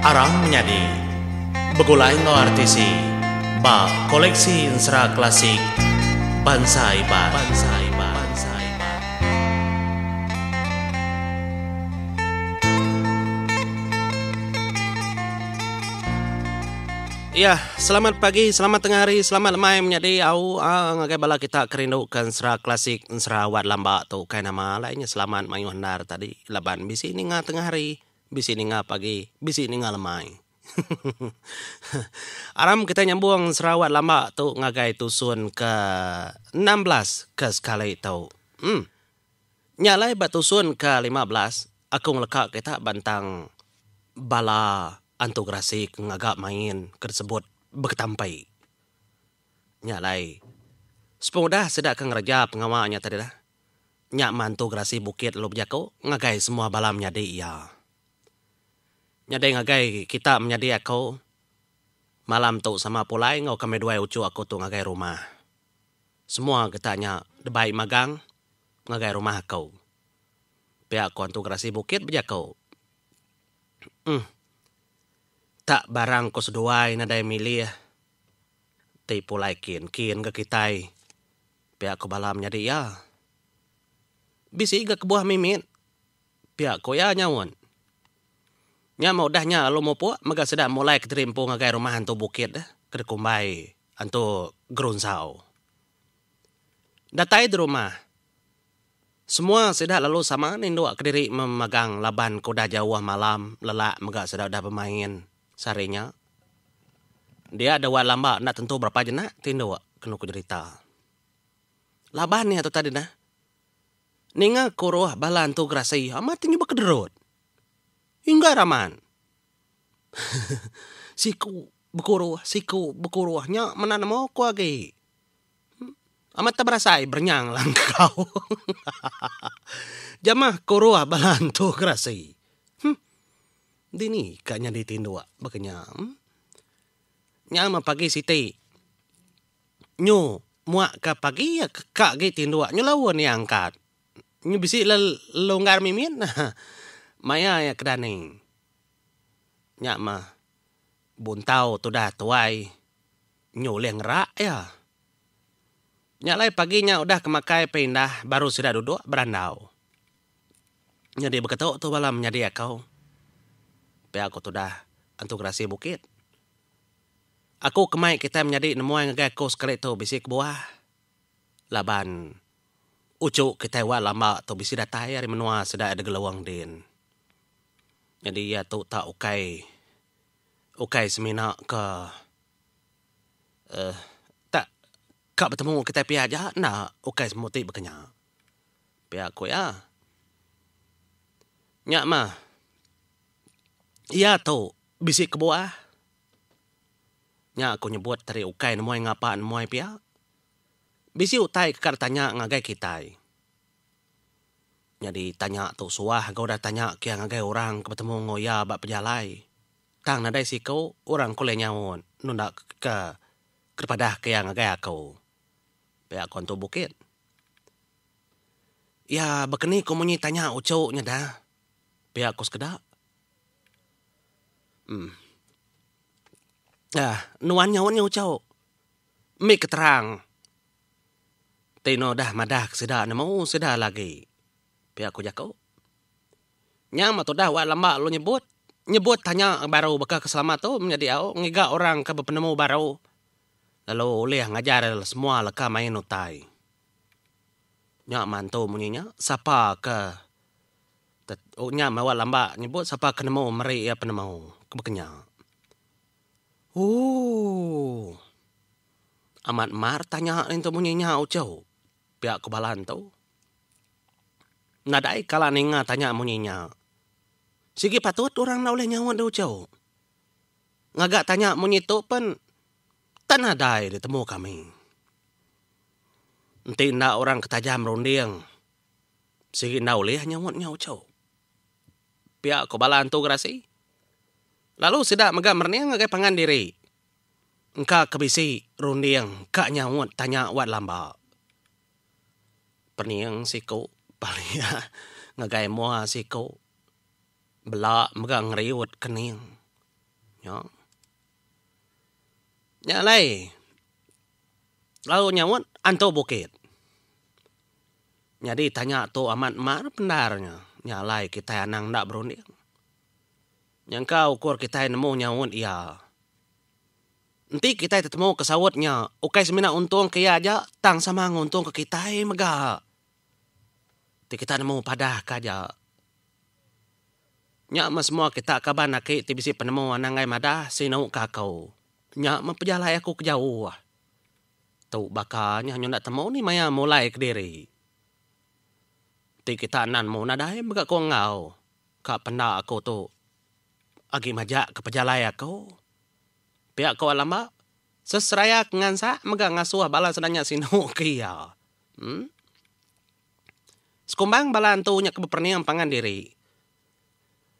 Arang nyadi Begulai ngo artisi Ba koleksi insra klasik Bansai ba Bansai ba Bansai ba Ya, selamat pagi, selamat tengah hari, selamat lemai menjadi au ah, ngagai bala kita kerindukan sera klasik, sera wat lambak tu kain nama lainnya selamat mayuh nar tadi laban misi ni ngah tengah hari bisi ninga pagi, bisi ninga lemai. Aram kita nyambung Sarawak lama tu ngagai tusun ke 16 ke sekali tu. Hmm. Nyalai batusun ke 15, aku ngelekak kita bantang bala antograsi ngagak main tersebut berketampai. Nyalai. Sepung dah sedak ke ngeraja pengawalnya tadi dah. Nyak mantu grasi bukit lup jaku ngagai semua balam nyadi iya. Ya nyade ngagai kita menyadi aku malam tu sama polai ngau kami dua ucu aku tu ngagai rumah. Semua getanya debai magang ngagai rumah kau. Pihak aku antu kerasi bukit beja kau. Hmm. Tak barang kos dua nadai milih. Ya. Ti polai kin kin ke kitai. Pihak aku balam nyadi ya. Bisi ke buah mimit. Pihak aku ya nyawon. Nya mau dahnya lo mau puak, maka sudah mulai ke terimpu ngagai rumah hantu bukit, ke kumbai, hantu gerunsau. Datai di rumah. Semua sudah lalu sama nindu kediri memegang laban kuda jauh malam, lelak maka sudah dah bermain sarinya. Dia ada wat lambak nak tentu berapa jenak tindu kena ku cerita. Laban ni atau tadi nah. Ninga kuruh balan tu gerasi, amat tinggi berkederut. Hingga raman. siku berkuruh, siku berkuruhnya menanam aku lagi. Hmm, amat tak berasa bernyang langkau. Jamah kuruh balantu kerasi. Hmm. Dini kaknya ditindua bakanya. Hmm. Nyama pagi siti. Nyu muak ke pagi ya kak gitu tindua. Nyu lawan yang angkat. Nyu bisik lelonggar mimin. Nah. maya ya kedani. Nyak ma, buntau tu dah tuai, nyuleng rak ya. Nyak lai pagi nyak udah kemakai pindah, baru sudah duduk berandau. Jadi berketuk tu malam nyadi ya kau. Tapi aku tu dah antuk rasi bukit. Aku kemai kita menjadi nemu yang gaya aku sekali tu bisik buah. Laban ucuk kita wak lama tu bisi datai dari menua sedai ada geluang din jadi ya tu tak okay okay semina ke eh tak kak bertemu kita pihak aja nak okay semua tu bekerja pihak ko ya nyak mah ya tu bisik kebuah nyak aku nyebut tari okay nemuai ngapa nemuai pihak bisik utai kekar tanya ngagai kitai jadi tanya tu suah kau dah tanya kiang agai orang ke bertemu ngoya bak pejalai tang nadai si kau orang kole nyawon nunda ke kepada kiang agai aku pihak kon tu bukit ya bekeni kau munyi tanya ucu nya dah pihak kos kedak Hmm. Ah, nuan nyawan nyau cau. Mi keterang. Tino dah madah sedah nemu sedah lagi. Pi aku jaka u. Oh, nyam atau dah wak lama lo nyebut. Nyebut tanya baru baka keselamat tu menjadi au. Oh, Ngiga orang ke berpenemu baru. Lalu oleh ngajar semua leka main utai. Nyak mantu munyinya. Sapa ke. Oknya oh, mewah lambat nyebut siapa kena mau meri ya pernah mau kebekenya. Oh, amat mar tanya ini tu bunyinya ucau pihak kebalan tau. Nadai kala nengah tanya munyinya. Sigi patut orang na oleh nyawa dau jau. Ngaga tanya munyitu pun tanadai ditemu kami. Nanti na orang ketajam rundiang. Sigi na oleh nyawa nyau jau. Pihak balan tu gerasi. Lalu sedak megak merniang ngagai pangan diri. Engka kebisi rundiang kak nyawa tanya wat lambak. Perniang siku palia ya, ngagai moa ah, si ko bla mga ngriwot kening nya nya lai lau nya wan anto bukit nya di tanya to amat mar benarnya nya lai kita anang ndak berunding yang kau ukur kita nemu nya wan iya Nanti kita ketemu kesawatnya. Okey semina untung ke ya aja. Tang sama untung ke kita. Megah ti kita nemu padah kaja. Nya ma semua kita kaban aki ti bisi penemu anangai madah sinau ka kau. Nya ma pejalai aku ke jauh. Ah. Tu bakanya hanya nak temu ni maya mulai ke diri. Ti kita nan mu nadai mega ko ngau. Ka pena aku tu. Agi majak ke pejalai aku. Pihak kau alamak. Seseraya ngansa mega ngasuh bala sedanya sinau kia. Ya. Hmm? Sekumbang balantu nyak keperniang pangan diri.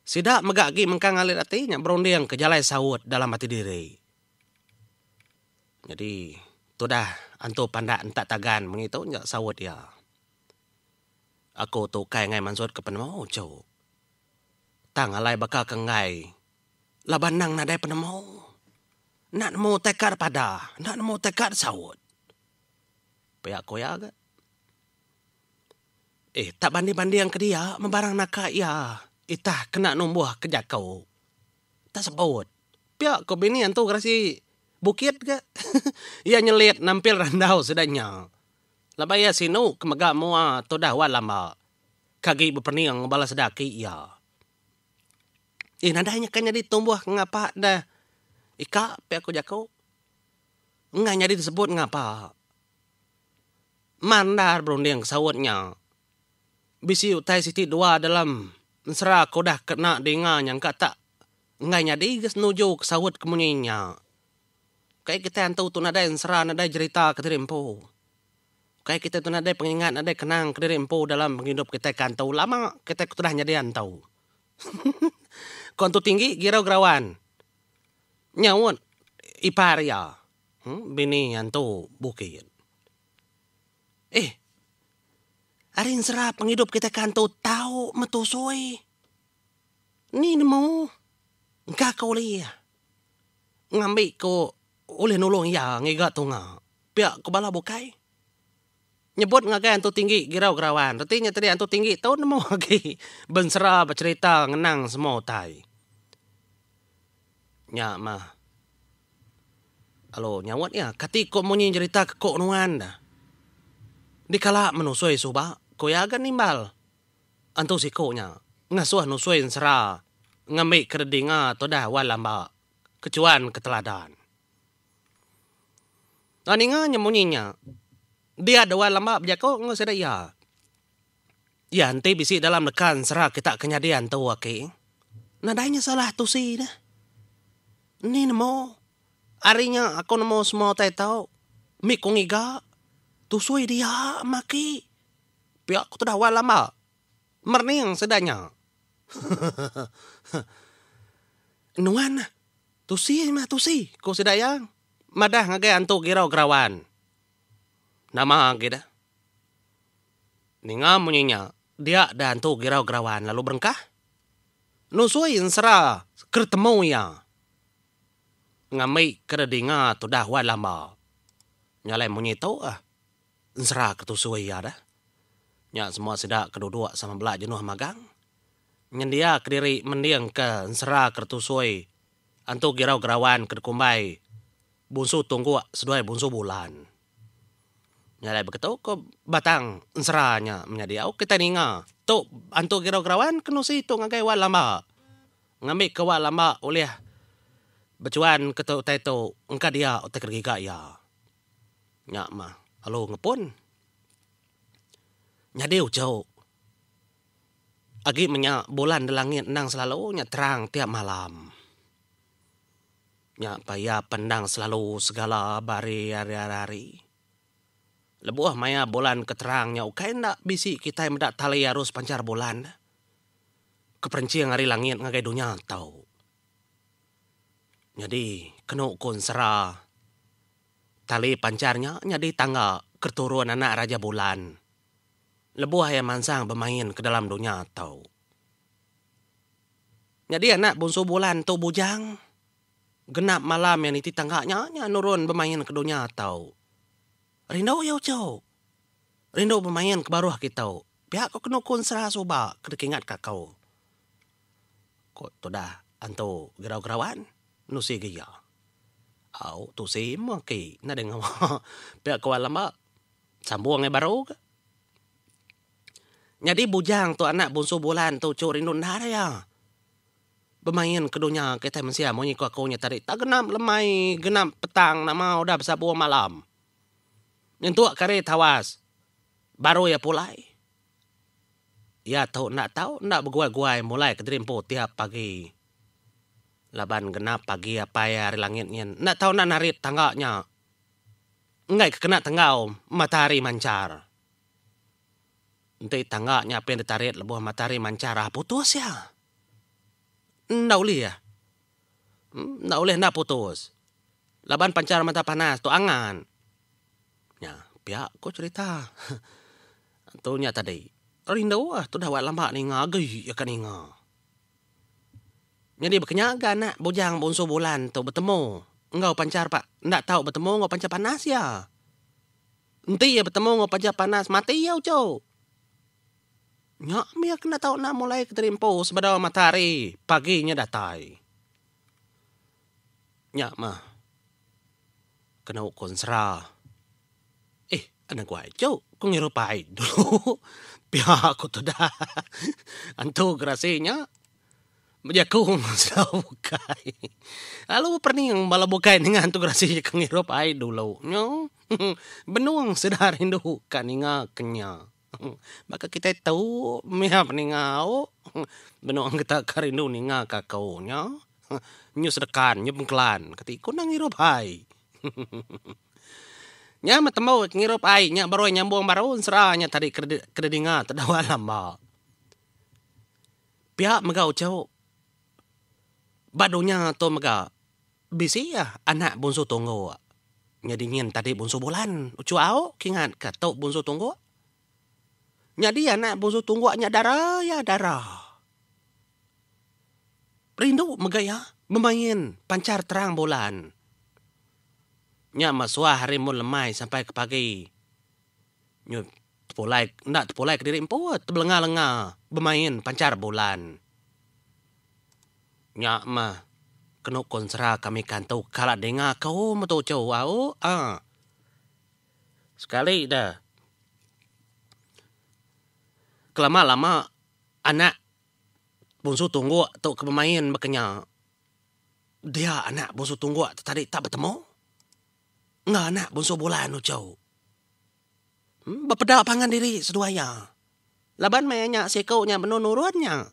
Sida megagi mengkangali ati nyak berundiang ke jalai sawut dalam hati diri. Jadi, tu dah antu panda entak tagan mengitau nyak sawut dia. Aku tu kai ngai mansut ke penemau cu. Tang alai bakal ke ngai. Laban nang nadai penemu. Nak mau tekar pada, nak mau tekar sawut. Pihak koyak agak. Eh, tak banding-banding ke dia, membarang nakak ya. Eh, tak kena nombor kerja kau. Tak sebut. Pihak kau bini yang tu kerasi bukit ke? Ia nyelit nampil randau sedanya. Lepas ya sinu kemegak mua todah wat lama. Kagi berpening balas daki ya. Eh, nadanya kan jadi tumbuh ngapa dah. Ika, eh, pihak kau jakau. Nggak jadi disebut ngapa. Mandar berunding sawutnya. Mandar berunding sawutnya bisi utai siti dua dalam nsera kau dah kena dengar yang kata ngai nya digas nuju ke sawut kemunyinya. Kayak kita antau tu nadai nsera nadai cerita ke diri empu. Kayak kita tu nadai pengingat nadai kenang ke diri empu dalam penghidup kita kan tau lama kita kau dah nyadi antau. Kontu tinggi girau gerawan. Nyawut ipar ya. Hmm? Bini antau bukit. Eh, Arin sera penghidup kita kan tu tahu metusoi. Ni nemu. Engka kau li. Ya? Ngambi ko oleh nolong ya ngiga tu nga. Pia ko bala bukai. Nyebut ngagai antu tinggi girau gerawan. Retinya tadi antu tinggi tahu nemu lagi. Bensera bercerita ngenang semua tai. Nya ma. Alo nyawat ya. Kati ko munyi cerita ke ko nuan dah. Dikala menusui subak ko yagan ni mal. Anto si ko nya, nga suah no suay nsara, nga mi kredinga to dah wa lamba, kecuan keteladan. Ani nga nya munyi nya, dia ada wa lamba bija ko nga sida iya. Ya nanti bisi dalam dekan sera kita kenyadian tu wakil. Nadanya salah tu si dah. Ni nemo. Arinya aku nemo semua tak tahu. Mi kongiga. Tu suai dia maki tapi aku tu dah awal lama. Merning sedanya. Nuan, tu si mah tu si. Kau sedayang. Madah ngagai antu kirau kerawan. Nama kita. Ningam munyinya. Dia dah antu kirau kerawan lalu berengkah. Nusui insera kertemu ya. Ngamai kera dinga tu dah wad lama. Nyalai munyitau ah. Insera ketusui ya dah. Nya semua sedak kedua-dua sama belak jenuh magang. Nyendia kediri mendiang ke nsera kertusui. Antuk girau gerawan ke kumbai. Bunsu tunggu seduai bunsu bulan. Nyalai begitu ke batang nseranya menjadi au kita ninga. Tu antu girau gerawan kenu si tu ngagai wa lama. Ngami ke wa lama oleh becuan ketu tai tu engka dia otak gigak ya. Nyak mah halo ngepun nyadeu jauh. Agi menya bulan di langit nang selalu oh, nya terang tiap malam. Nya paya pendang selalu segala bari hari-hari. Lebuah maya bulan keterangnya ukai ndak bisi kita yang mendak tali harus pancar bulan. Keperinci yang hari langit ngagai dunia tau. Jadi kena ukun serah. Tali pancarnya nyadi tangga keturunan anak Raja Bulan lebuh yang mansang bermain ke dalam dunia tau. Jadi anak bungsu bulan tu bujang. Genap malam yang itu tangganya hanya nurun bermain ke dunia tau. Rindu ya ucau. Rindu bermain ke baruah kita. Pihak kau kena kun serah sobat kena ingat kat kau. Kau tu dah antau gerau-gerauan. Nusi gaya. Aku tu si makik. Nak dengar. Pihak kau alamak. Sambung yang baru ke? Jadi bujang tu anak bungsu bulan tu curi nunda ya. Bermain kedunya kita mesia mau ikut aku tadi. Tak genap lemai, genap petang nama udah bisa buah malam. Yang tua kare tawas. Baru ya pulai. Ya tahu nak tahu nak berguai-guai mulai ke dirimpu tiap pagi. Laban genap pagi apa ya hari langitnya. Nak tahu nak narit tangganya. Enggak kena tenggau matahari mancar. Entai tangga nyapin ditarik lebuh matahari mancara ah, putus ya. Nda boleh ya. Hmm, nda boleh nda putus. Laban pancar mata panas tu angan. Ya, pihak kau cerita. Tu nya tadi. Rindu ah tu dah wak lama ni ngagai ya kan inga. Jadi berkenyaga nak bujang bonsu bulan tu bertemu. Engau pancar pak, ndak tahu bertemu engau pancar panas ya. Nanti ya bertemu engau pancar panas mati ya ucok. Nyak mi kena tahu nak mulai terimpo sebada matahari paginya datai. Nyak mah. Kena ukon sera. Eh, anak gua itu ku ngirupai dulu. Pihak aku tu dah. Antu gerasinya. Ya ku sudah bukai. Lalu pernah yang malah bukai dengan antu gerasinya ku ngirupai dulu. Nyak. Benuang sedar hindu kaninga kenyak. Maka kita tahu meha peningau benua orang kita karindu ninga kakau nya nyu sedekan nyu pengkelan ketika nang hirup hai. Nya matemau ngirup ai nya baru nyambung baru seranya tadi kedinga tadawa lama. Pihak megau jauh badunya to mega bisi ya anak bonsu tunggu nya dingin tadi bonsu bulan ucu au kingat ka to bonsu tunggu Nyak dia nak bosu tunggu nyak darah ya darah. Rindu megaya memain pancar terang bulan. Nyak masuah hari mulai sampai ke pagi. Nyu pulai nak pulai ke diri empat terbelengah lengah bermain pancar bulan. Nyak mah kena konsera kami kantau kalah dengar kau metu cowok ah. Sekali dah kelama lama anak bungsu tunggu atau ke pemain makanya dia anak bungsu tunggu tadi tak bertemu. Enggak anak bungsu bola anu jauh. Hmm, pangan diri seduanya. Laban mayanya sekaunya menurut nurunnya.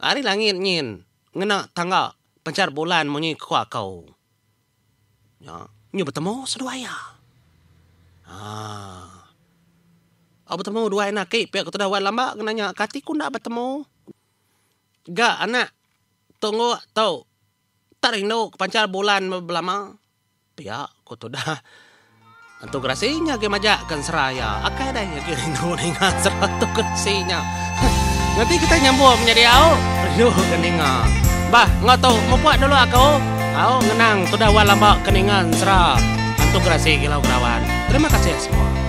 Hari langit nyin. Ngena tangga pencar bulan munyi kua kau. Ya, nyu bertemu seduanya. Ah. Aku bertemu dua anak ke. Pihak kata dah buat lambat. Aku nanya. Kati ku nak bertemu. Gak anak. Tunggu tau. Tak rindu. Kepancar bulan berlama. Pihak kata dah. Antuk kerasinya ke majak kan seraya. Akai dah ya ke rindu dengan seratu kerasinya. Nanti kita nyambung menjadi au. Rindu kan dengar. Bah, ngau tau. Mau buat dulu aku. Aku ngenang. Tudah wal lambak keningan serah. Antuk kerasi kilau kerawan. Terima kasih ya, semua.